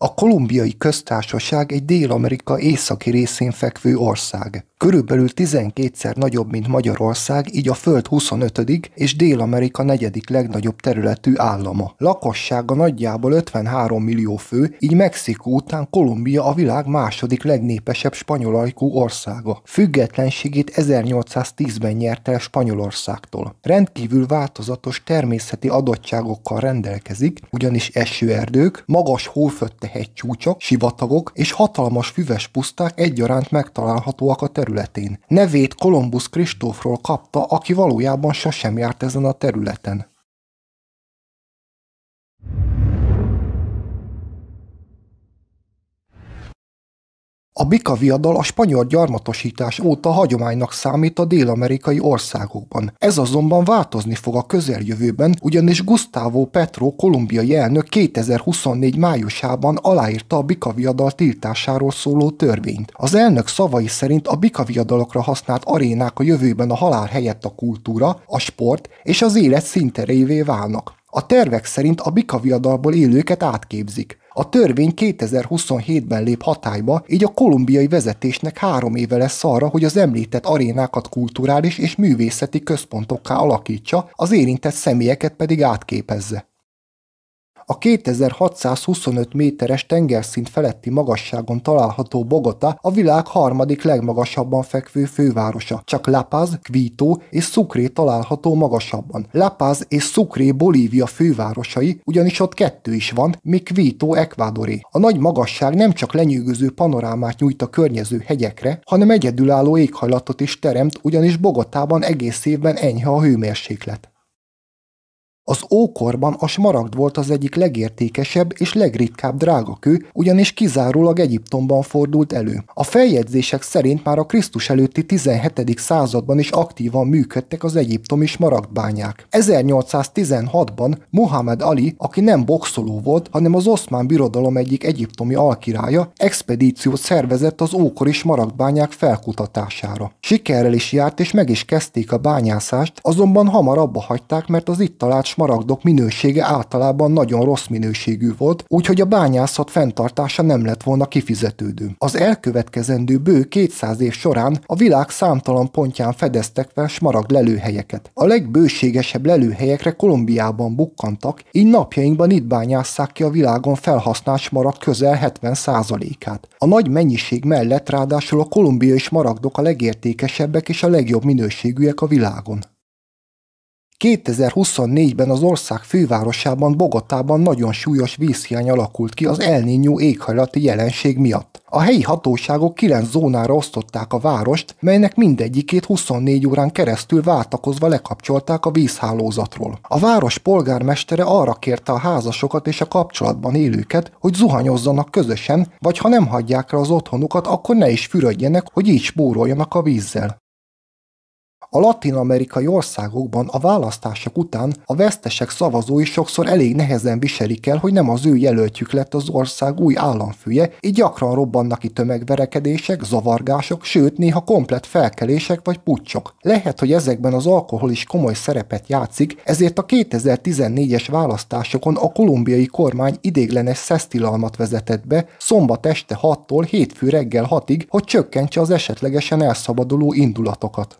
A kolumbiai köztársaság egy Dél-Amerika északi részén fekvő ország. Körülbelül 12-szer nagyobb, mint Magyarország, így a Föld 25. és Dél-Amerika negyedik legnagyobb területű állama. Lakossága nagyjából 53 millió fő, így Mexikó után Kolumbia a világ második legnépesebb spanyolajkú országa. Függetlenségét 1810-ben nyerte el Spanyolországtól. Rendkívül változatos természeti adottságokkal rendelkezik, ugyanis esőerdők, magas hóföttek hegycsúcsok, sivatagok és hatalmas füves puszták egyaránt megtalálhatóak a területén. Nevét Kolumbusz Kristófról kapta, aki valójában sosem járt ezen a területen. A bika viadal a spanyol gyarmatosítás óta hagyománynak számít a dél-amerikai országokban. Ez azonban változni fog a közeljövőben, ugyanis Gustavo Petro kolumbiai elnök 2024 májusában aláírta a bika viadal tiltásáról szóló törvényt. Az elnök szavai szerint a bika viadalokra használt arénák a jövőben a halál helyett a kultúra, a sport és az élet szinterévé válnak. A tervek szerint a bika viadalból élőket átképzik. A törvény 2027-ben lép hatályba, így a kolumbiai vezetésnek három éve lesz arra, hogy az említett arénákat kulturális és művészeti központokká alakítsa, az érintett személyeket pedig átképezze. A 2625 méteres tengerszint feletti magasságon található Bogota a világ harmadik legmagasabban fekvő fővárosa, csak La Paz, Quito és Sucre található magasabban. La Paz és Sucre Bolívia fővárosai, ugyanis ott kettő is van, míg Quito Ekvádoré. A nagy magasság nem csak lenyűgöző panorámát nyújt a környező hegyekre, hanem egyedülálló éghajlatot is teremt, ugyanis Bogotában egész évben enyhe a hőmérséklet. Az ókorban a smaragd volt az egyik legértékesebb és legritkább drágakő, ugyanis kizárólag Egyiptomban fordult elő. A feljegyzések szerint már a Krisztus előtti 17. században is aktívan működtek az egyiptomi smaragdbányák. 1816-ban Muhammad Ali, aki nem boxoló volt, hanem az oszmán birodalom egyik egyiptomi alkirája, expedíciót szervezett az ókori smaragdbányák felkutatására. Sikerrel is járt és meg is kezdték a bányászást, azonban hamar abba hagyták, mert az itt talált smaragdok minősége általában nagyon rossz minőségű volt, úgyhogy a bányászat fenntartása nem lett volna kifizetődő. Az elkövetkezendő bő 200 év során a világ számtalan pontján fedeztek fel smaragd lelőhelyeket. A legbőségesebb lelőhelyekre Kolumbiában bukkantak, így napjainkban itt bányásszák ki a világon felhasznált smaragd közel 70%-át. A nagy mennyiség mellett ráadásul a kolumbiai smaragdok a legértékesebbek és a legjobb minőségűek a világon. 2024-ben az ország fővárosában, Bogotában nagyon súlyos vízhiány alakult ki az El Niño éghajlati jelenség miatt. A helyi hatóságok 9 zónára osztották a várost, melynek mindegyikét 24 órán keresztül váltakozva lekapcsolták a vízhálózatról. A város polgármestere arra kérte a házasokat és a kapcsolatban élőket, hogy zuhanyozzanak közösen, vagy ha nem hagyják rá az otthonukat, akkor ne is fürödjenek, hogy így spóroljanak a vízzel. A latin-amerikai országokban a választások után a vesztesek szavazói sokszor elég nehezen viselik el, hogy nem az ő jelöltjük lett az ország új államfője, így gyakran robbannak ki tömegverekedések, zavargások, sőt néha komplet felkelések vagy pucsok. Lehet, hogy ezekben az alkohol is komoly szerepet játszik, ezért a 2014-es választásokon a kolumbiai kormány idéglenes szesztilalmat vezetett be szombat este 6-tól hétfő reggel 6-ig, hogy csökkentse az esetlegesen elszabaduló indulatokat.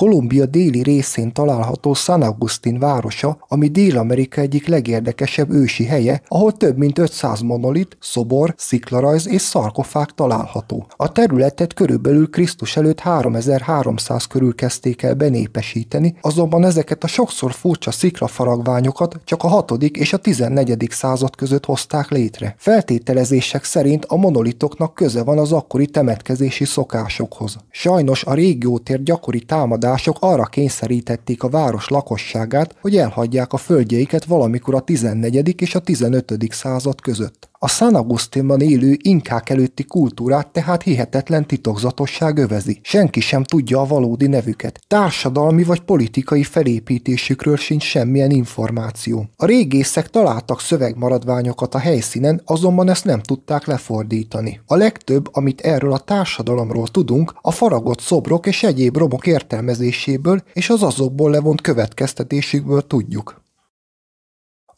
Kolumbia déli részén található San Agustin városa, ami Dél-Amerika egyik legérdekesebb ősi helye, ahol több mint 500 monolit, szobor, sziklarajz és szarkofág található. A területet körülbelül Krisztus előtt 3300 körül kezdték el benépesíteni, azonban ezeket a sokszor furcsa sziklafaragványokat csak a 6. és a 14. század között hozták létre. Feltételezések szerint a monolitoknak köze van az akkori temetkezési szokásokhoz. Sajnos a régiótér gyakori támadás támadások arra kényszerítették a város lakosságát, hogy elhagyják a földjeiket valamikor a 14. és a 15. század között. A San Agustinban élő inkák előtti kultúrát tehát hihetetlen titokzatosság övezi. Senki sem tudja a valódi nevüket. Társadalmi vagy politikai felépítésükről sincs semmilyen információ. A régészek találtak szövegmaradványokat a helyszínen, azonban ezt nem tudták lefordítani. A legtöbb, amit erről a társadalomról tudunk, a faragott szobrok és egyéb romok értelmezéséből és az azokból levont következtetésükből tudjuk.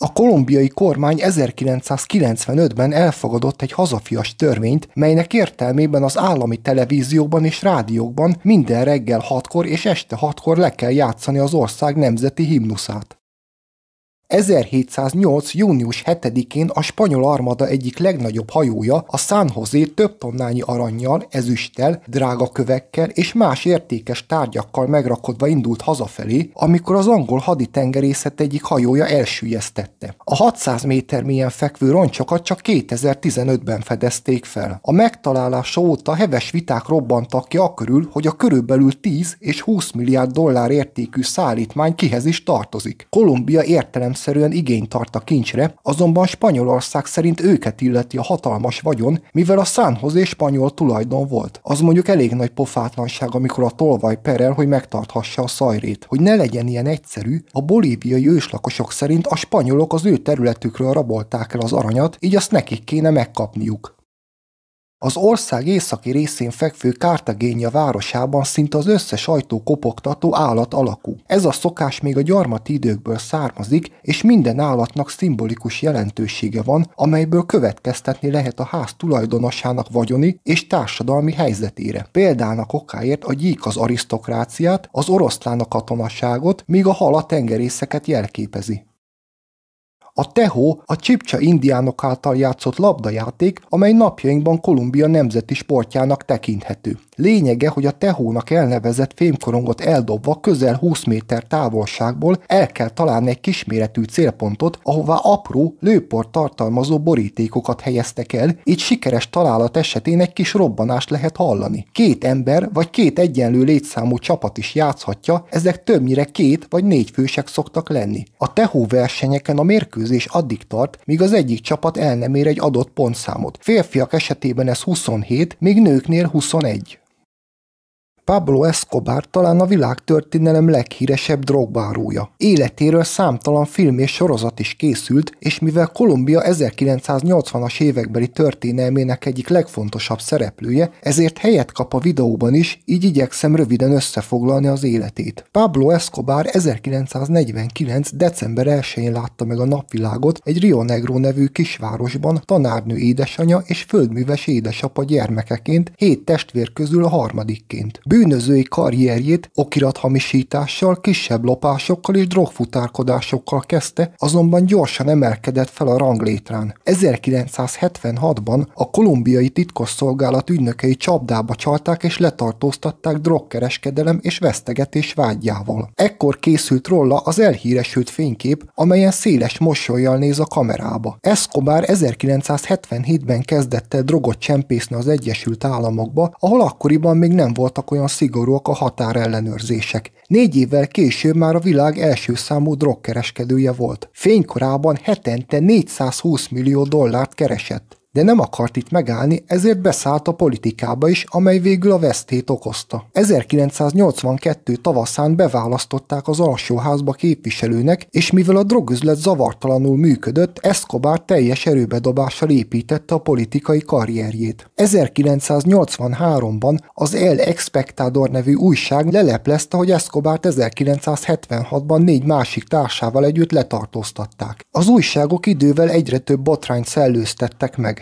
A kolumbiai kormány 1995-ben elfogadott egy hazafias törvényt, melynek értelmében az állami televízióban és rádiókban minden reggel 6-kor és este 6-kor le kell játszani az ország nemzeti himnuszát. 1708. június 7-én a spanyol armada egyik legnagyobb hajója, a San José több tonnányi aranyjal, ezüsttel, drága kövekkel és más értékes tárgyakkal megrakodva indult hazafelé, amikor az angol haditengerészet egyik hajója elsüllyesztette. A 600 méter mélyen fekvő roncsokat csak 2015-ben fedezték fel. A megtalálása óta heves viták robbantak ki akörül, hogy a körülbelül 10 és 20 milliárd dollár értékű szállítmány kihez is tartozik. Kolumbia értelem értelemszerűen igényt tart a kincsre, azonban Spanyolország szerint őket illeti a hatalmas vagyon, mivel a szánhoz és spanyol tulajdon volt. Az mondjuk elég nagy pofátlanság, amikor a tolvaj perel, hogy megtarthassa a szajrét. Hogy ne legyen ilyen egyszerű, a bolíviai őslakosok szerint a spanyolok az ő területükről rabolták el az aranyat, így azt nekik kéne megkapniuk. Az ország északi részén fekvő Kártagénia városában szinte az összes ajtó kopogtató állat alakú. Ez a szokás még a gyarmati időkből származik, és minden állatnak szimbolikus jelentősége van, amelyből következtetni lehet a ház tulajdonosának vagyoni és társadalmi helyzetére. Példának okáért a gyík az arisztokráciát, az oroszlán a katonaságot, míg a hal a tengerészeket jelképezi. A tehó a csipcsa indiánok által játszott labdajáték, amely napjainkban Kolumbia nemzeti sportjának tekinthető. Lényege, hogy a tehónak elnevezett fémkorongot eldobva közel 20 méter távolságból el kell találni egy kisméretű célpontot, ahová apró, lőport tartalmazó borítékokat helyeztek el, így sikeres találat esetén egy kis robbanást lehet hallani. Két ember vagy két egyenlő létszámú csapat is játszhatja, ezek többnyire két vagy négy fősek szoktak lenni. A tehó versenyeken a mérkőzések mérkőzés addig tart, míg az egyik csapat el nem ér egy adott pontszámot. Férfiak esetében ez 27, még nőknél 21. Pablo Escobar talán a világtörténelem leghíresebb drogbárója. Életéről számtalan film és sorozat is készült, és mivel Kolumbia 1980-as évekbeli történelmének egyik legfontosabb szereplője, ezért helyet kap a videóban is, így igyekszem röviden összefoglalni az életét. Pablo Escobar 1949. december 1-én látta meg a napvilágot egy Rio Negro nevű kisvárosban tanárnő édesanyja és földműves édesapa gyermekeként, hét testvér közül a harmadikként bűnözői karrierjét okirathamisítással, kisebb lopásokkal és drogfutárkodásokkal kezdte, azonban gyorsan emelkedett fel a ranglétrán. 1976-ban a kolumbiai titkosszolgálat ügynökei csapdába csalták és letartóztatták drogkereskedelem és vesztegetés vágyjával. Ekkor készült róla az elhíresült fénykép, amelyen széles mosolyjal néz a kamerába. Escobar 1977-ben kezdett el drogot csempészni az Egyesült Államokba, ahol akkoriban még nem voltak olyan olyan szigorúak a határellenőrzések. Négy évvel később már a világ első számú drogkereskedője volt. Fénykorában hetente 420 millió dollárt keresett de nem akart itt megállni, ezért beszállt a politikába is, amely végül a vesztét okozta. 1982 tavaszán beválasztották az alsóházba képviselőnek, és mivel a drogüzlet zavartalanul működött, Escobar teljes erőbedobással építette a politikai karrierjét. 1983-ban az El Expectador nevű újság leleplezte, hogy Escobart 1976-ban négy másik társával együtt letartóztatták. Az újságok idővel egyre több botrányt szellőztettek meg.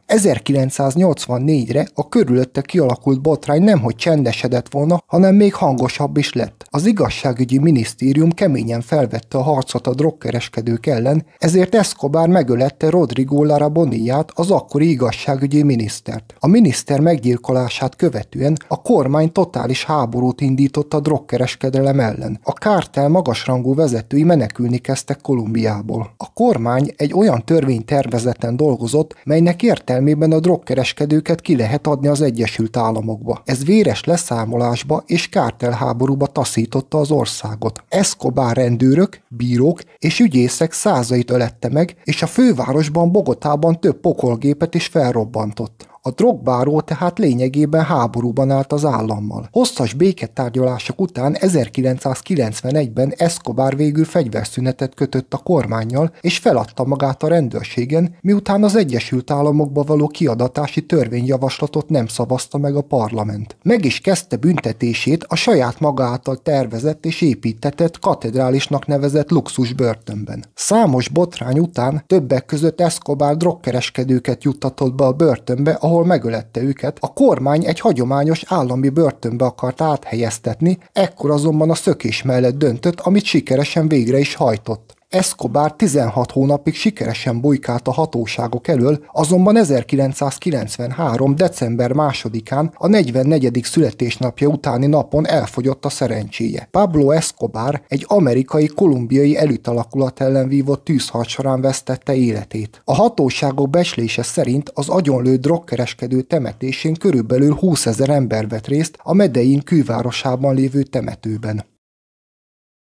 1984-re a körülötte kialakult botrány nemhogy csendesedett volna, hanem még hangosabb is lett. Az igazságügyi minisztérium keményen felvette a harcot a drogkereskedők ellen, ezért Escobar megölette Rodrigo Lara Bonillát, az akkori igazságügyi minisztert. A miniszter meggyilkolását követően a kormány totális háborút indított a drogkereskedelem ellen. A kártel magasrangú vezetői menekülni kezdtek Kolumbiából. A kormány egy olyan törvénytervezeten dolgozott, melynek értelme értelmében a drogkereskedőket ki lehet adni az Egyesült Államokba. Ez véres leszámolásba és kártelháborúba taszította az országot. Eszkobár rendőrök, bírók és ügyészek százait ölette meg, és a fővárosban, Bogotában több pokolgépet is felrobbantott. A drogbáró tehát lényegében háborúban állt az állammal. Hosszas béketárgyalások után 1991-ben Escobar végül fegyverszünetet kötött a kormányjal, és feladta magát a rendőrségen, miután az Egyesült Államokba való kiadatási törvényjavaslatot nem szavazta meg a parlament. Meg is kezdte büntetését a saját maga által tervezett és építetett katedrálisnak nevezett luxus börtönben. Számos botrány után többek között Escobar drogkereskedőket juttatott be a börtönbe, a ahol megölette őket, a kormány egy hagyományos állami börtönbe akart áthelyeztetni, ekkor azonban a szökés mellett döntött, amit sikeresen végre is hajtott. Escobar 16 hónapig sikeresen bolykált a hatóságok elől, azonban 1993. december 2-án, a 44. születésnapja utáni napon elfogyott a szerencséje. Pablo Escobar egy amerikai kolumbiai elütalakulat ellen vívott tűzhat során vesztette életét. A hatóságok beslése szerint az agyonlő drogkereskedő temetésén körülbelül 20 ezer ember vett részt a Medellín külvárosában lévő temetőben.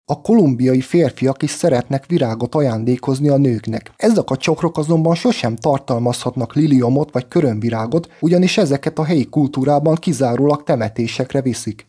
A kolumbiai férfiak is szeretnek virágot ajándékozni a nőknek. Ezek a csokrok azonban sosem tartalmazhatnak liliomot vagy körömvirágot, ugyanis ezeket a helyi kultúrában kizárólag temetésekre viszik.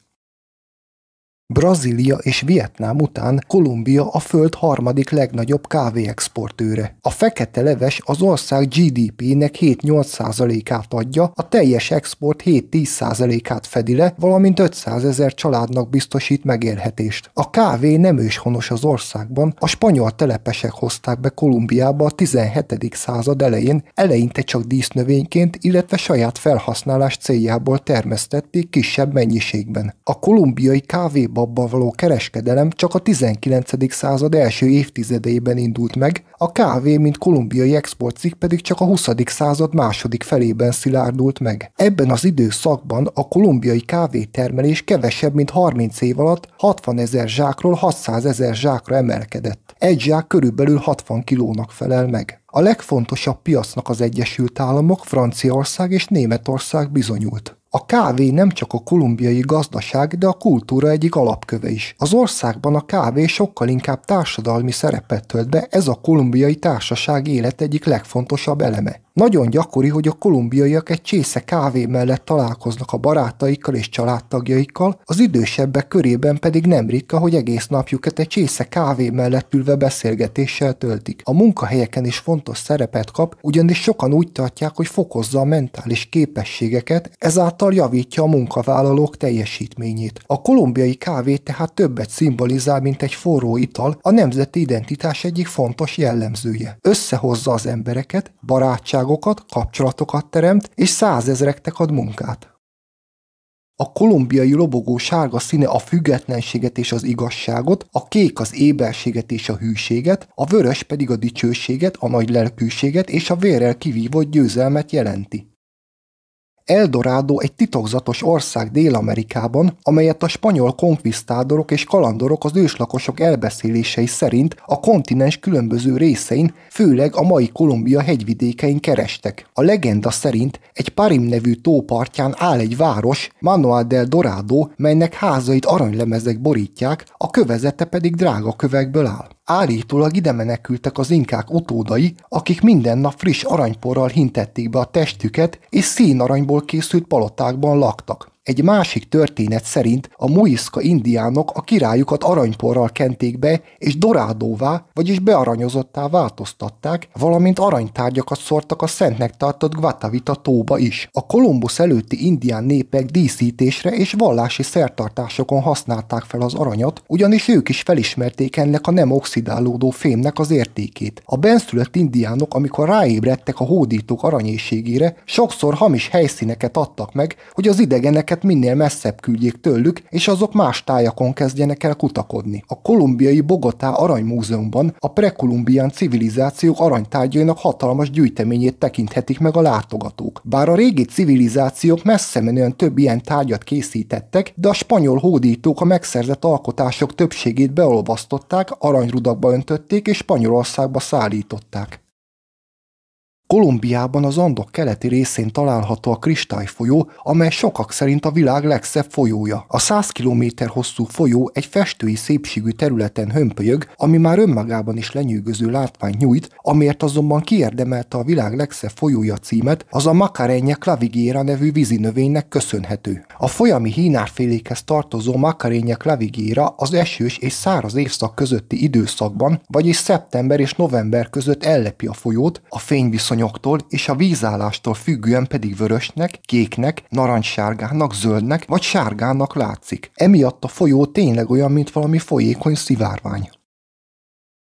Brazília és Vietnám után Kolumbia a föld harmadik legnagyobb kávéexportőre. A fekete leves az ország GDP-nek 7-8%-át adja, a teljes export 7-10%-át fedi le, valamint 500 ezer családnak biztosít megélhetést. A kávé nem őshonos az országban, a spanyol telepesek hozták be Kolumbiába a 17. század elején, eleinte csak dísznövényként, illetve saját felhasználás céljából termesztették kisebb mennyiségben. A kolumbiai kávéba babakkal való kereskedelem csak a 19. század első évtizedeiben indult meg, a kávé, mint kolumbiai exportcikk pedig csak a 20. század második felében szilárdult meg. Ebben az időszakban a kolumbiai kávétermelés kevesebb, mint 30 év alatt 60 ezer zsákról 600 ezer zsákra emelkedett. Egy zsák körülbelül 60 kilónak felel meg. A legfontosabb piacnak az Egyesült Államok, Franciaország és Németország bizonyult. A kávé nem csak a kolumbiai gazdaság, de a kultúra egyik alapköve is. Az országban a kávé sokkal inkább társadalmi szerepet tölt be, ez a kolumbiai társaság élet egyik legfontosabb eleme. Nagyon gyakori, hogy a kolumbiaiak egy csésze kávé mellett találkoznak a barátaikkal és családtagjaikkal, az idősebbek körében pedig nem ritka, hogy egész napjukat egy csésze kávé mellett ülve beszélgetéssel töltik. A munkahelyeken is fontos szerepet kap, ugyanis sokan úgy tartják, hogy fokozza a mentális képességeket, ezáltal javítja a munkavállalók teljesítményét. A kolumbiai kávé tehát többet szimbolizál, mint egy forró ital, a nemzeti identitás egyik fontos jellemzője. Összehozza az embereket, barátság barátságokat, kapcsolatokat teremt, és százezrektek ad munkát. A kolumbiai lobogó sárga színe a függetlenséget és az igazságot, a kék az éberséget és a hűséget, a vörös pedig a dicsőséget, a nagy lelkűséget és a vérrel kivívott győzelmet jelenti. Eldorado egy titokzatos ország Dél-Amerikában, amelyet a spanyol konkvisztádorok és kalandorok az őslakosok elbeszélései szerint a kontinens különböző részein, főleg a mai Kolumbia hegyvidékein kerestek. A legenda szerint egy Parim nevű tópartján áll egy város, Manoa del Dorado, melynek házait aranylemezek borítják, a kövezete pedig drága kövekből áll. Állítólag ide menekültek az inkák utódai, akik minden nap friss aranyporral hintették be a testüket, és színaranyból készült palotákban laktak. Egy másik történet szerint a muiszka indiánok a királyukat aranyporral kenték be, és dorádóvá, vagyis bearanyozottá változtatták, valamint aranytárgyakat szórtak a szentnek tartott Guatavita tóba is. A Kolumbusz előtti indián népek díszítésre és vallási szertartásokon használták fel az aranyat, ugyanis ők is felismerték ennek a nem oxidálódó fémnek az értékét. A benszülött indiánok, amikor ráébredtek a hódítók aranyészségére, sokszor hamis helyszíneket adtak meg, hogy az idegenek embereket minél messzebb küldjék tőlük, és azok más tájakon kezdjenek el kutakodni. A kolumbiai Bogotá Aranymúzeumban a prekolumbián civilizációk aranytárgyainak hatalmas gyűjteményét tekinthetik meg a látogatók. Bár a régi civilizációk messze menően több ilyen tárgyat készítettek, de a spanyol hódítók a megszerzett alkotások többségét beolvasztották, aranyrudakba öntötték és Spanyolországba szállították. Kolumbiában az Andok keleti részén található a kristályfolyó, amely sokak szerint a világ legszebb folyója. A 100 km hosszú folyó egy festői szépségű területen hömpölyög, ami már önmagában is lenyűgöző látványt nyújt, amért azonban kiérdemelte a világ legszebb folyója címet, az a Macarenye clavigéra nevű vízi növénynek köszönhető. A folyami hínárfélékhez tartozó Macarenye clavigéra az esős és száraz évszak közötti időszakban, vagyis szeptember és november között ellepi a folyót, a fényviszony viszonyoktól és a vízállástól függően pedig vörösnek, kéknek, narancssárgának, zöldnek vagy sárgának látszik. Emiatt a folyó tényleg olyan, mint valami folyékony szivárvány.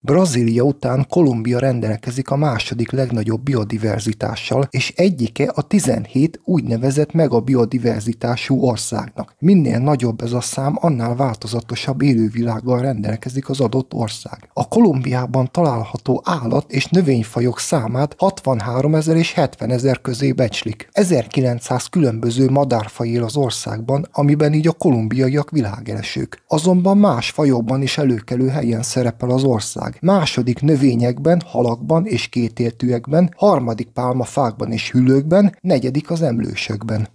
Brazília után Kolumbia rendelkezik a második legnagyobb biodiverzitással, és egyike a 17 úgynevezett megabiodiverzitású országnak. Minél nagyobb ez a szám, annál változatosabb élővilággal rendelkezik az adott ország. A Kolumbiában található állat és növényfajok számát 63 ezer és 70 ezer közé becslik. 1900 különböző madárfaj él az országban, amiben így a kolumbiaiak világelesők. Azonban más fajokban is előkelő helyen szerepel az ország világ. Második növényekben, halakban és kétértűekben, harmadik pálmafákban és hüllőkben, negyedik az emlősökben.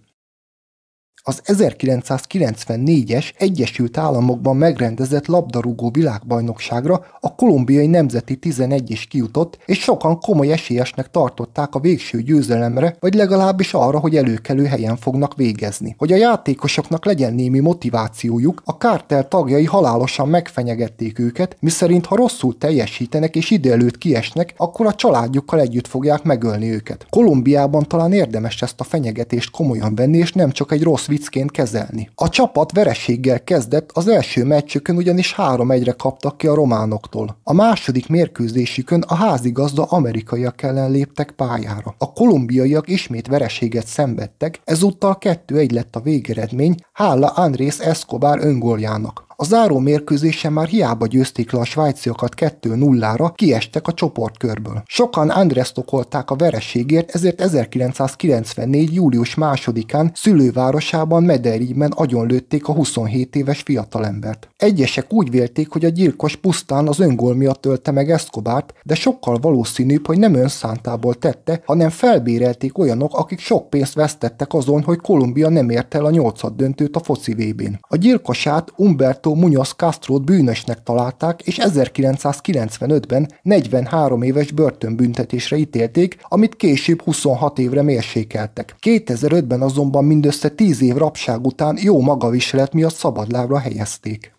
Az 1994-es Egyesült Államokban megrendezett labdarúgó világbajnokságra a kolumbiai nemzeti 11 is kijutott, és sokan komoly esélyesnek tartották a végső győzelemre, vagy legalábbis arra, hogy előkelő helyen fognak végezni. Hogy a játékosoknak legyen némi motivációjuk, a kártel tagjai halálosan megfenyegették őket, miszerint ha rosszul teljesítenek és ide előtt kiesnek, akkor a családjukkal együtt fogják megölni őket. Kolumbiában talán érdemes ezt a fenyegetést komolyan venni, és nem csak egy rossz viccként kezelni. A csapat vereséggel kezdett, az első meccsökön ugyanis 3-1-re kaptak ki a románoktól. A második mérkőzésükön a házigazda amerikaiak ellen léptek pályára. A kolumbiaiak ismét vereséget szenvedtek, ezúttal 2-1 lett a végeredmény, hála Andrés Escobar öngoljának. A záró mérkőzésen már hiába győzték le a svájciakat 2-0-ra, kiestek a csoportkörből. Sokan okolták a vereségért, ezért 1994. július 2-án szülővárosában Medellínben agyonlőtték a 27 éves fiatalembert. Egyesek úgy vélték, hogy a gyilkos pusztán az öngól miatt ölte meg Escobart, de sokkal valószínűbb, hogy nem önszántából tette, hanem felbérelték olyanok, akik sok pénzt vesztettek azon, hogy Kolumbia nem ért el a nyolcad döntőt a foci vb A gyilkosát Umberto Benito Munoz Castro-t bűnösnek találták, és 1995-ben 43 éves börtönbüntetésre ítélték, amit később 26 évre mérsékeltek. 2005-ben azonban mindössze 10 év rabság után jó magaviselet miatt szabadlábra helyezték.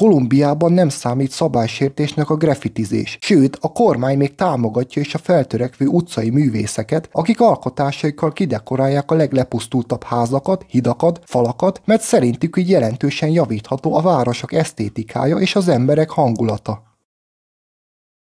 Kolumbiában nem számít szabálysértésnek a grafitizés, sőt a kormány még támogatja is a feltörekvő utcai művészeket, akik alkotásaikkal kidekorálják a leglepusztultabb házakat, hidakat, falakat, mert szerintük így jelentősen javítható a városok esztétikája és az emberek hangulata.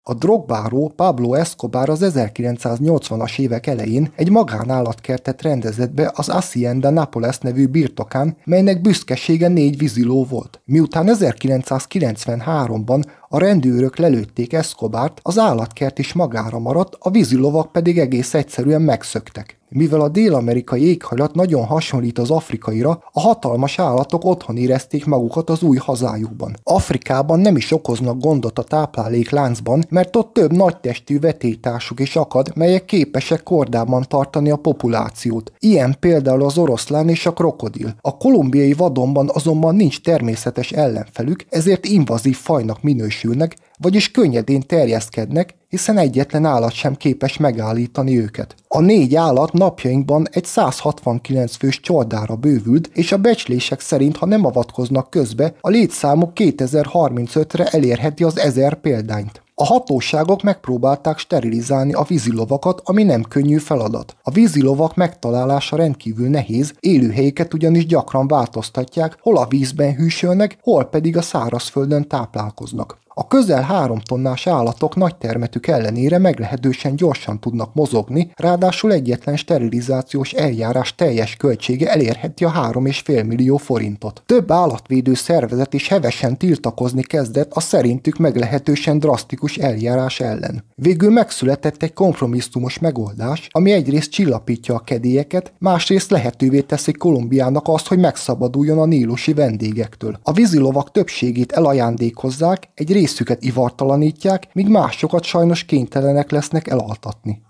A drogbáró Pablo Escobar az 1980-as évek elején egy magánállatkertet rendezett be az Hacienda Napoles nevű birtokán, melynek büszkesége négy víziló volt. Miután 1993-ban a rendőrök lelőtték Eszkobárt, az állatkert is magára maradt, a vízilovak pedig egész egyszerűen megszöktek. Mivel a dél-amerikai éghajlat nagyon hasonlít az afrikaira, a hatalmas állatok otthon érezték magukat az új hazájukban. Afrikában nem is okoznak gondot a táplálékláncban, mert ott több nagytestű vetétársuk is akad, melyek képesek kordában tartani a populációt. Ilyen például az oroszlán és a krokodil. A kolumbiai vadonban azonban nincs természetes ellenfelük, ezért invazív fajnak minősül menekülnek, vagyis könnyedén terjeszkednek, hiszen egyetlen állat sem képes megállítani őket. A négy állat napjainkban egy 169 fős csordára bővült, és a becslések szerint, ha nem avatkoznak közbe, a létszámuk 2035-re elérheti az 1000 példányt. A hatóságok megpróbálták sterilizálni a vízilovakat, ami nem könnyű feladat. A vízilovak megtalálása rendkívül nehéz, élőhelyeket ugyanis gyakran változtatják, hol a vízben hűsölnek, hol pedig a szárazföldön táplálkoznak. A közel három tonnás állatok nagy termetük ellenére meglehetősen gyorsan tudnak mozogni, ráadásul egyetlen sterilizációs eljárás teljes költsége elérheti a 3,5 millió forintot. Több állatvédő szervezet is hevesen tiltakozni kezdett a szerintük meglehetősen drasztikus eljárás ellen. Végül megszületett egy kompromisszumos megoldás, ami egyrészt csillapítja a kedélyeket, másrészt lehetővé teszi Kolumbiának azt, hogy megszabaduljon a nílusi vendégektől. A vízilovak többségét elajándékozzák, egy rész részüket ivartalanítják, míg másokat sajnos kénytelenek lesznek elaltatni.